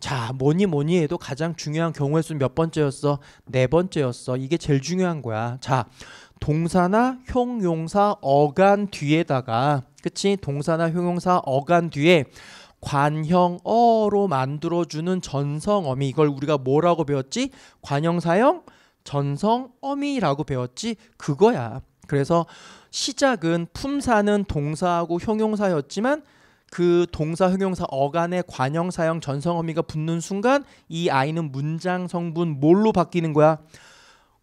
자 뭐니 뭐니 해도 가장 중요한 경우의 수는 몇 번째였어? 네 번째였어. 이게 제일 중요한 거야. 자 동사나 형용사 어간 뒤에다가 그치 동사나 형용사 어간 뒤에 관형어로 만들어주는 전성어미 이걸 우리가 뭐라고 배웠지? 관형사형 전성어미라고 배웠지 그거야 그래서 시작은 품사는 동사하고 형용사였지만 그 동사 형용사 어간의 관형사형 전성어미가 붙는 순간 이 아이는 문장 성분 뭘로 바뀌는 거야?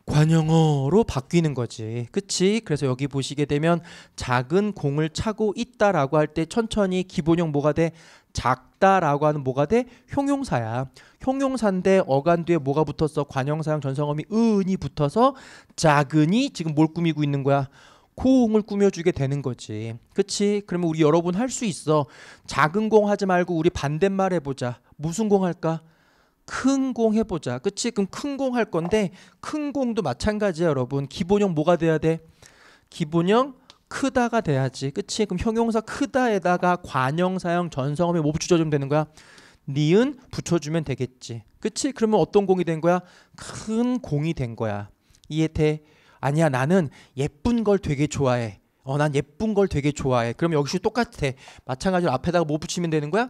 관형어로 바뀌는 거지. 그치? 그래서 여기 보시게 되면 작은 공을 차고 있다라고 할 때 천천히 기본형 뭐가 돼? 작다라고 하는 뭐가 돼? 형용사야. 형용사인데 어간 뒤에 뭐가 붙었어? 관형사형 전성어미 은이 붙어서 작은이 지금 뭘 꾸미고 있는 거야? 고음을 꾸며주게 되는 거지. 그치? 그러면 우리 여러분 할 수 있어. 작은 공 하지 말고 우리 반대말 해보자. 무슨 공 할까? 큰 공 해보자. 그치? 그럼 큰 공 할 건데 큰 공도 마찬가지야 여러분. 기본형 뭐가 돼야 돼? 기본형 크다가 돼야지. 그치? 그럼 형용사 크다에다가 관형사형 전성어에 뭐 붙여주면 되는 거야? 니은 붙여주면 되겠지. 그치? 그러면 어떤 공이 된 거야? 큰 공이 된 거야. 이해돼? 아니야 나는 예쁜 걸 되게 좋아해. 어 난 예쁜 걸 되게 좋아해. 그럼 역시 똑같아. 마찬가지로 앞에다가 뭐 붙이면 되는 거야?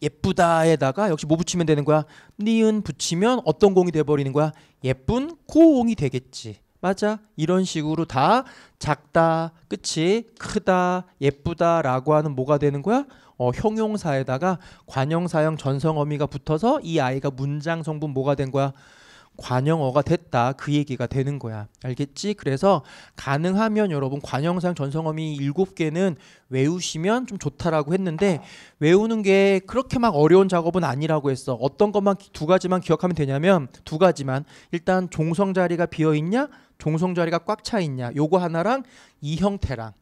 예쁘다에다가 역시 뭐 붙이면 되는 거야? 니은 붙이면 어떤 공이 돼버리는 거야? 예쁜 고옹이 되겠지. 맞아. 이런 식으로 다 작다, 끝이 크다, 예쁘다라고 하는 뭐가 되는 거야? 어, 형용사에다가 관용사형 전성어미가 붙어서 이 아이가 문장 성분 뭐가 된 거야? 관형어가 됐다 그 얘기가 되는 거야 알겠지 그래서 가능하면 여러분 관형상 전성어미 7개는 외우시면 좀 좋다라고 했는데 외우는 게 그렇게 막 어려운 작업은 아니라고 했어 어떤 것만 두 가지만 기억하면 되냐면 두 가지만 일단 종성 자리가 비어 있냐 종성 자리가 꽉 차 있냐 요거 하나랑 이 형태랑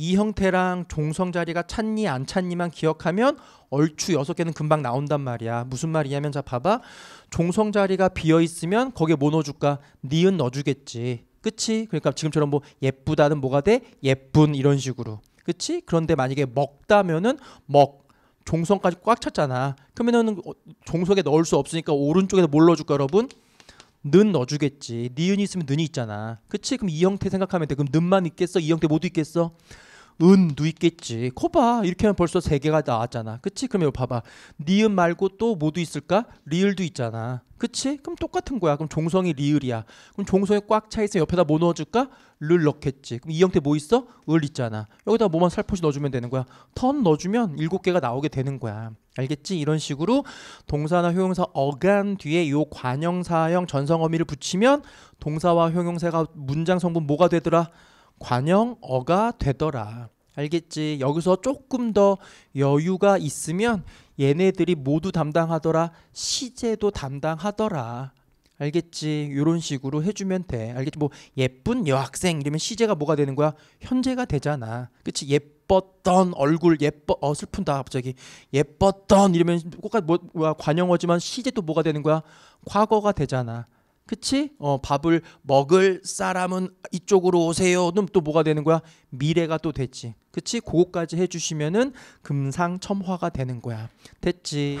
이 형태랑 종성 자리가 찾니 안 찾니만 기억하면 얼추 여섯 개는 금방 나온단 말이야. 무슨 말이냐면 자 봐봐. 종성 자리가 비어 있으면 거기에 뭐 넣어줄까? 니은 넣어주겠지. 그치? 그러니까 지금처럼 뭐 예쁘다는 뭐가 돼? 예쁜 이런 식으로. 그치? 그런데 만약에 먹다면은 먹 종성까지 꽉 찼잖아. 그러면은 어, 종속에 넣을 수 없으니까 오른쪽에서 뭘 넣어줄까 여러분? 는 넣어주겠지. 니은이 있으면 는이 있잖아. 그치? 그럼 이 형태 생각하면 돼. 그럼 는만 있겠어? 이 형태 모두 있겠어? 은도 있겠지. 코봐 이렇게 하면 벌써 세 개가 나왔잖아. 그치? 그럼 이거 봐봐. 니은 말고 또 뭐도 있을까? 리을도 있잖아. 그치? 그럼 똑같은 거야. 그럼 종성이 리을이야. 그럼 종성이 꽉 차있어 옆에다 뭐 넣어줄까? 를 넣겠지. 그럼 이 형태 뭐 있어? 을 있잖아. 여기다 뭐만 살포시 넣어주면 되는 거야. 턴 넣어주면 일곱 개가 나오게 되는 거야. 알겠지? 이런 식으로 동사나 효용사 어간 뒤에 요 관형사형 전성어미를 붙이면 동사와 효용사가 문장 성분 뭐가 되더라? 관형어가 되더라. 알겠지? 여기서 조금 더 여유가 있으면 얘네들이 모두 담당하더라. 시제도 담당하더라. 알겠지? 이런 식으로 해주면 돼. 알겠지? 뭐 예쁜 여학생 이러면 시제가 뭐가 되는 거야? 현재가 되잖아. 그치? 예뻤던 얼굴 예뻐 어 슬픈다 갑자기 예뻤던 이러면 꼭 뭐, 뭐야 관형어지만 시제도 뭐가 되는 거야? 과거가 되잖아. 그치? 어, 밥을 먹을 사람은 이쪽으로 오세요. 그럼 또 뭐가 되는 거야? 미래가 또 됐지. 그치? 그거까지 해주시면은 금상첨화가 되는 거야. 됐지?